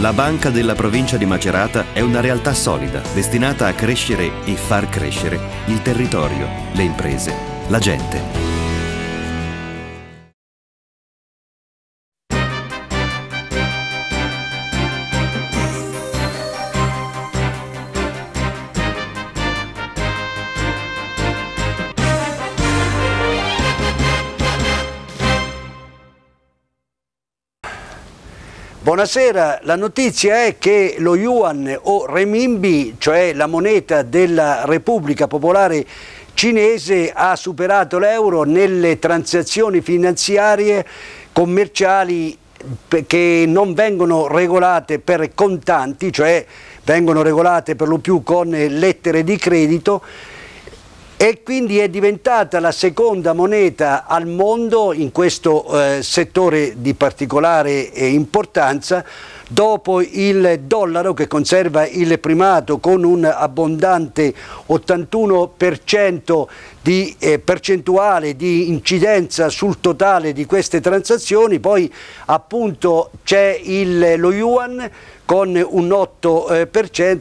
La banca della provincia di Macerata è una realtà solida, destinata a crescere e far crescere il territorio, le imprese, la gente. Buonasera, la notizia è che lo yuan o renminbi, cioè la moneta della Repubblica Popolare Cinese, ha superato l'euro nelle transazioni finanziarie commerciali che non vengono regolate per contanti, cioè vengono regolate per lo più con lettere di credito e quindi è diventata la seconda moneta al mondo in questo eh, settore di particolare eh, importanza dopo il dollaro che conserva il primato con un abbondante 81% di eh, percentuale di incidenza sul totale di queste transazioni, poi appunto c'è lo yuan con un 8%,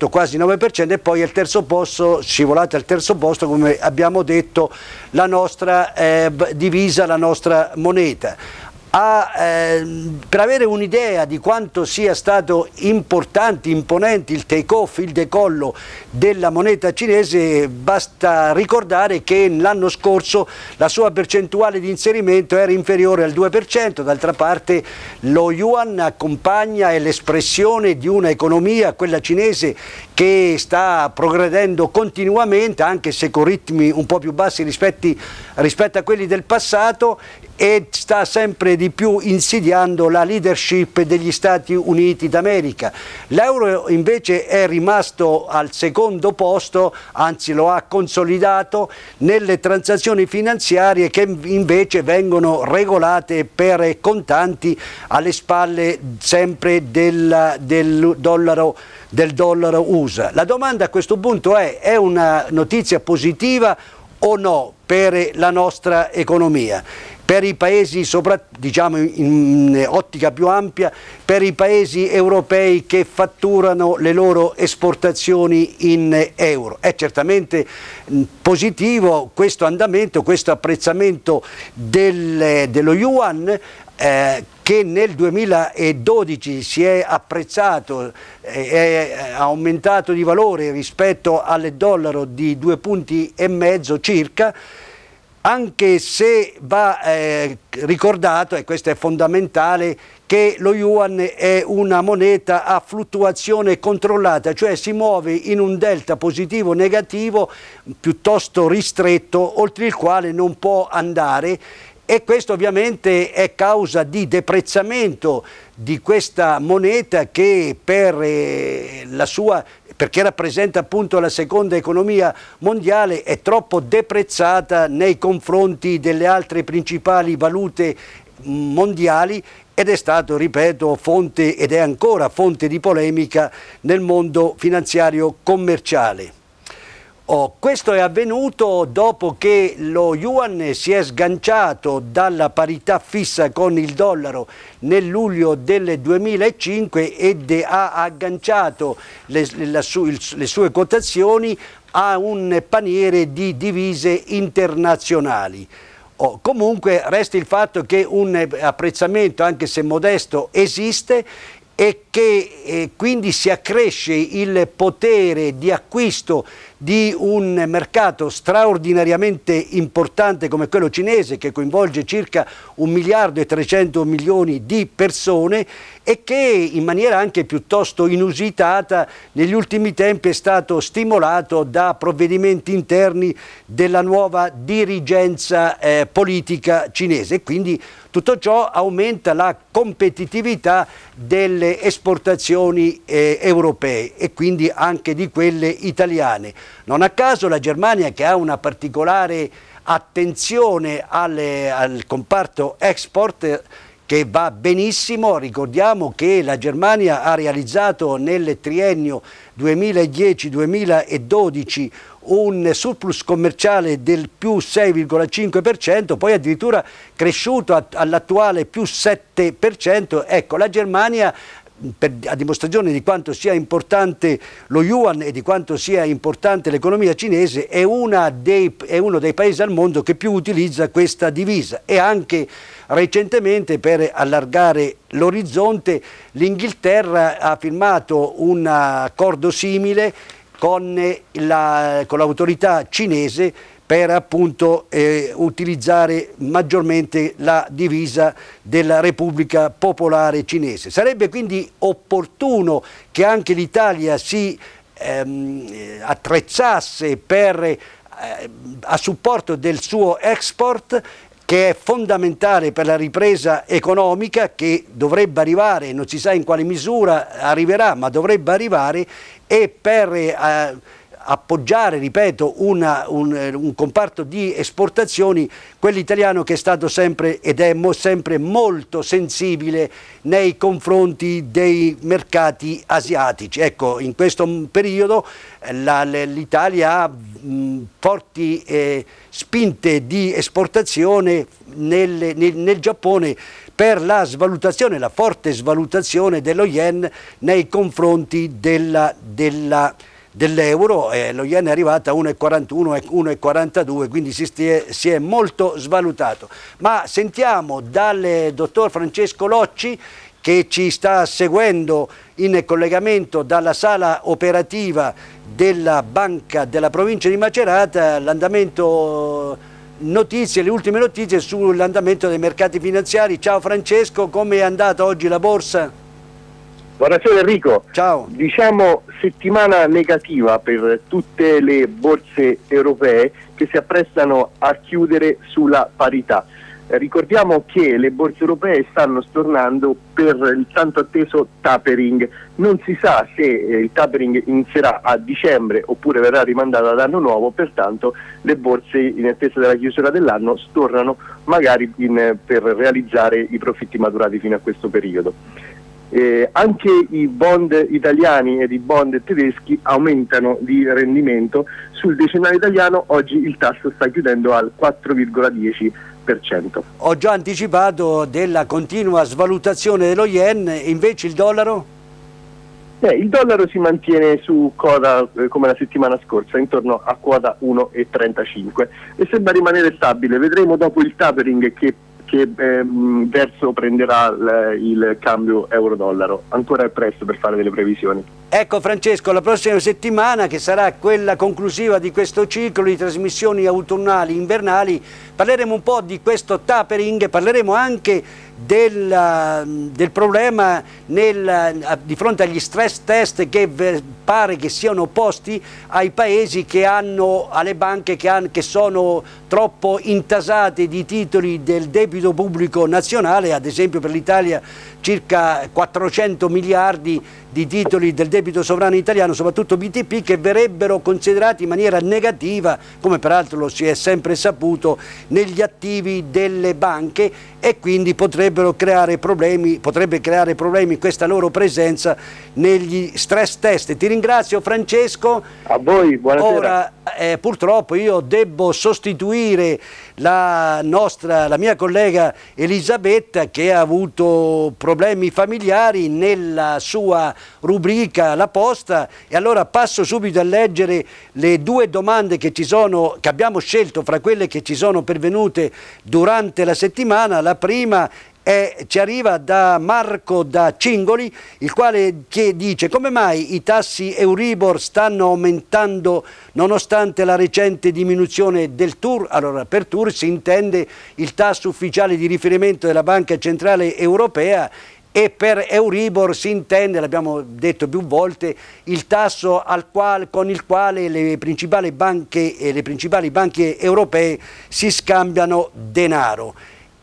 eh, quasi 9% e poi al terzo posto, scivolate al terzo posto come abbiamo detto, la nostra eh, divisa, la nostra moneta a, eh, per avere un'idea di quanto sia stato importante, imponente il take off, il decollo della moneta cinese, basta ricordare che l'anno scorso la sua percentuale di inserimento era inferiore al 2%, d'altra parte lo yuan accompagna e l'espressione di un'economia, quella cinese, che sta progredendo continuamente anche se con ritmi un po' più bassi rispetti, rispetto a quelli del passato e sta sempre di più insidiando la leadership degli Stati Uniti d'America. L'euro invece è rimasto al secondo posto, anzi lo ha consolidato nelle transazioni finanziarie che invece vengono regolate per contanti alle spalle sempre del, del dollaro del dollaro USA. La domanda a questo punto è, è una notizia positiva o no per la nostra economia? per i paesi, sopra, diciamo in ottica più ampia, per i paesi europei che fatturano le loro esportazioni in euro. È certamente positivo questo andamento, questo apprezzamento del, dello yuan eh, che nel 2012 si è apprezzato, eh, è eh, aumentato di valore rispetto al dollaro di due punti e mezzo circa, anche se va eh, ricordato, e questo è fondamentale, che lo yuan è una moneta a fluttuazione controllata, cioè si muove in un delta positivo negativo piuttosto ristretto, oltre il quale non può andare e questo ovviamente è causa di deprezzamento di questa moneta che per eh, la sua perché rappresenta appunto la seconda economia mondiale, è troppo deprezzata nei confronti delle altre principali valute mm, mondiali ed è stato, ripeto, fonte ed è ancora fonte di polemica nel mondo finanziario commerciale. Oh, questo è avvenuto dopo che lo yuan si è sganciato dalla parità fissa con il dollaro nel luglio del 2005 ed ha agganciato le, le, le sue quotazioni a un paniere di divise internazionali. Oh, comunque resta il fatto che un apprezzamento, anche se modesto, esiste e che eh, quindi si accresce il potere di acquisto di un mercato straordinariamente importante come quello cinese che coinvolge circa 1 miliardo e 300 milioni di persone e che in maniera anche piuttosto inusitata negli ultimi tempi è stato stimolato da provvedimenti interni della nuova dirigenza eh, politica cinese. Quindi tutto ciò aumenta la competitività delle esportazioni eh, europee e quindi anche di quelle italiane. Non a caso la Germania che ha una particolare attenzione alle, al comparto export che va benissimo, ricordiamo che la Germania ha realizzato nel triennio 2010-2012 un surplus commerciale del più 6,5%, poi addirittura cresciuto all'attuale più 7%, ecco la Germania per, a dimostrazione di quanto sia importante lo yuan e di quanto sia importante l'economia cinese, è, dei, è, uno dei paesi al mondo che più utilizza questa divisa e anche recentemente per allargare l'orizzonte l'Inghilterra ha firmato un accordo simile con l'autorità la, cinese per appunto eh, utilizzare maggiormente la divisa della Repubblica Popolare Cinese. Sarebbe quindi opportuno che anche l'Italia si ehm, eh, attrezzasse per, eh, a supporto del suo export che è fondamentale per la ripresa economica che dovrebbe arrivare, non si sa in quale misura arriverà, ma dovrebbe arrivare e per... Eh, appoggiare, ripeto, una, un, eh, un, comparto di esportazioni, quello italiano che è stato sempre ed è mo, sempre molto sensibile nei confronti dei mercati asiatici. Ecco, in questo periodo eh, l'Italia ha mh, forti eh, spinte di esportazione nel, nel, nel Giappone per la svalutazione, la forte svalutazione dello yen nei confronti della, della dell'euro eh, e lo yen è arrivato a 1,41, 1,42, quindi si, stie, si, è molto svalutato. Ma sentiamo dal dottor Francesco Locci che ci sta seguendo in collegamento dalla sala operativa della banca della provincia di Macerata l'andamento notizie, le ultime notizie sull'andamento dei mercati finanziari. Ciao Francesco, come è andata oggi la borsa? Buonasera Enrico. Ciao. Diciamo settimana negativa per tutte le borse europee che si apprestano a chiudere sulla parità. ricordiamo che le borse europee stanno stornando per il tanto atteso tapering. Non si sa se eh, il tapering inizierà a dicembre oppure verrà rimandato ad anno nuovo, pertanto le borse in attesa della chiusura dell'anno stornano magari in, per realizzare i profitti maturati fino a questo periodo eh, anche i bond italiani ed i bond tedeschi aumentano di rendimento, sul decennale italiano oggi il tasso sta chiudendo al 4,10%. Ho già anticipato della continua svalutazione dello yen, invece il dollaro? Eh, il dollaro si mantiene su quota eh, come la settimana scorsa, intorno a quota 1,35 e sembra rimanere stabile. Vedremo dopo il tapering che che ehm, verso prenderà l- il cambio euro-dollaro. Ancora è presto per fare delle previsioni. Ecco Francesco, la prossima settimana che sarà quella conclusiva di questo ciclo di trasmissioni autunnali, invernali, parleremo un po' di questo tapering, parleremo anche del, ehm, del problema nel, eh, di fronte agli stress test che pare che siano opposti ai paesi che hanno, alle banche che, hanno, che sono troppo intasate di titoli del debito pubblico nazionale, ad esempio per l'Italia circa 400 miliardi di titoli del debito sovrano italiano, soprattutto BTP, che verrebbero considerati in maniera negativa, come peraltro lo si è sempre saputo, negli attivi delle banche e quindi potrebbero creare problemi, potrebbe creare problemi questa loro presenza negli stress test. Ti ringrazio Francesco. A voi, buonasera. Ora, eh, purtroppo io devo sostituire la, nostra, la mia collega Elisabetta che ha avuto problemi familiari nella sua rubrica La Posta e allora passo subito a leggere le due domande che, sono, che abbiamo scelto fra quelle che ci sono pervenute durante la settimana. La prima eh, ci arriva da Marco da Cingoli, il quale dice come mai i tassi Euribor stanno aumentando nonostante la recente diminuzione del TUR? Allora, per TUR si intende il tasso ufficiale di riferimento della Banca Centrale Europea e per Euribor si intende, l'abbiamo detto più volte, il tasso qual, con il quale le principali banche, le principali banche europee si scambiano denaro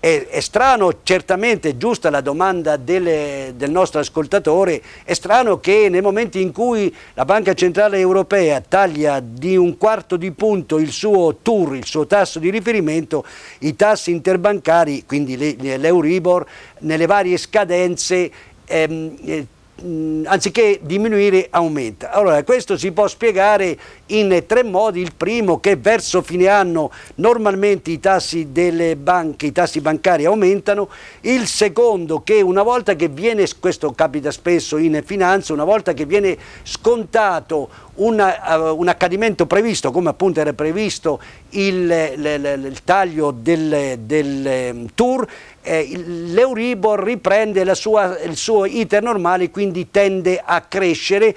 è, è, strano, certamente giusta la domanda delle, del nostro ascoltatore, è strano che nei momenti in cui la Banca Centrale Europea taglia di un quarto di punto il suo tour, il suo tasso di riferimento, i tassi interbancari, quindi l'Euribor, nelle varie scadenze ehm, eh, Mm, anziché diminuire aumenta. Allora questo si può spiegare in tre modi, il primo che verso fine anno normalmente i tassi delle banche, i tassi bancari aumentano, il secondo che una volta che viene, questo capita spesso in finanza, una volta che viene scontato una, uh, eh, un accadimento previsto, come appunto era previsto il, il, il, il taglio del, del um, tour, eh, l'Euribor riprende sua, il suo iter normale, quindi tende a crescere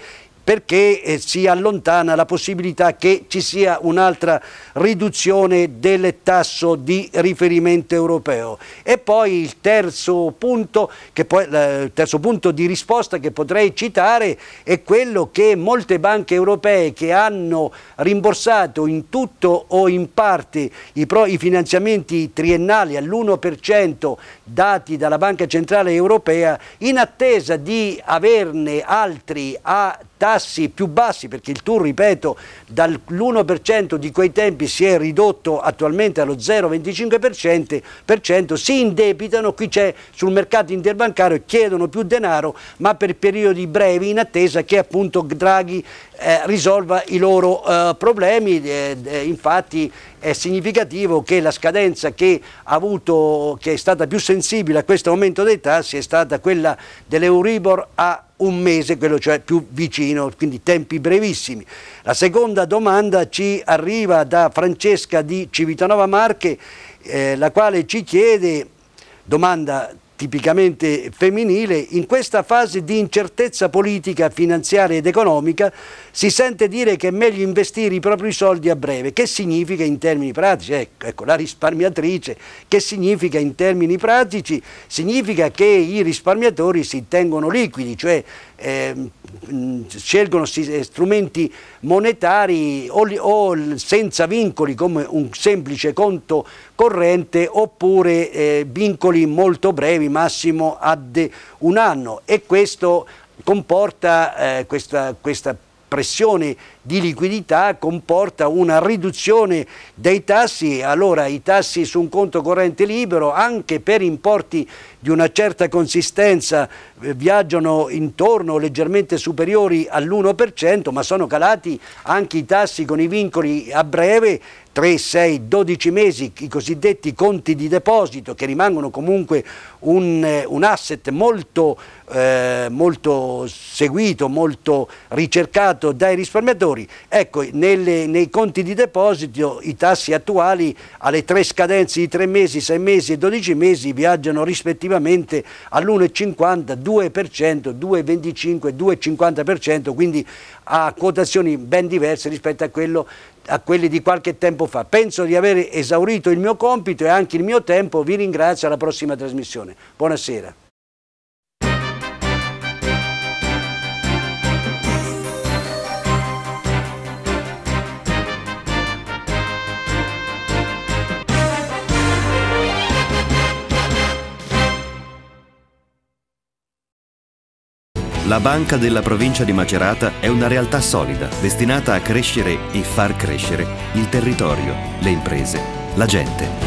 perché eh, si allontana la possibilità che ci sia un'altra riduzione del tasso di riferimento europeo. E poi il terzo punto, poi, il terzo punto di risposta che potrei citare è quello che molte banche europee che hanno rimborsato in tutto o in parte i, pro, i finanziamenti triennali all'1% dati dalla Banca Centrale Europea in attesa di averne altri a tassi più bassi perché il tour ripeto, dall'1% di quei tempi si è ridotto attualmente allo 0,25%, si indebitano, qui c'è sul mercato interbancario, chiedono più denaro ma per periodi brevi in attesa che appunto Draghi eh, risolva i loro eh, problemi, eh, eh, infatti è significativo che la scadenza che, avuto, che è stata più sensibile a questo aumento dei tassi è stata quella dell'Euribor a un mese, quello cioè più vicino, quindi tempi brevissimi. La seconda domanda ci arriva da Francesca di Civitanova Marche, eh, la quale ci chiede, domanda tipicamente femminile, in questa fase di incertezza politica, finanziaria ed economica si sente dire che è meglio investire i propri soldi a breve. Che significa in termini pratici? Ecco, ecco, la risparmiatrice, che significa in termini pratici? Significa che i risparmiatori si tengono liquidi, cioè Ehm, eh, scelgono strumenti monetari o, o, senza vincoli come un semplice conto corrente oppure eh, vincoli molto brevi, massimo ad un anno e questo comporta eh, questa, questa pressione di liquidità comporta una riduzione dei tassi, allora i tassi su un conto corrente libero anche per importi di una certa consistenza eh, viaggiano intorno leggermente superiori all'1% ma sono calati anche i tassi con i vincoli a breve 3, 6, 12 mesi, i cosiddetti conti di deposito che rimangono comunque un, eh, un asset molto, eh, molto seguito, molto ricercato dai risparmiatori valori. Ecco, nelle, nei conti di deposito i tassi attuali alle tre scadenze di 3 mesi, 6 mesi e 12 mesi viaggiano rispettivamente all'1,50, 2%, 2,25, 2,50%, quindi a quotazioni ben diverse rispetto a quello a quelli di qualche tempo fa. Penso di aver esaurito il mio compito e anche il mio tempo, vi ringrazio alla prossima trasmissione. Buonasera. La banca della provincia di Macerata è una realtà solida, destinata a crescere e far crescere il territorio, le imprese, la gente.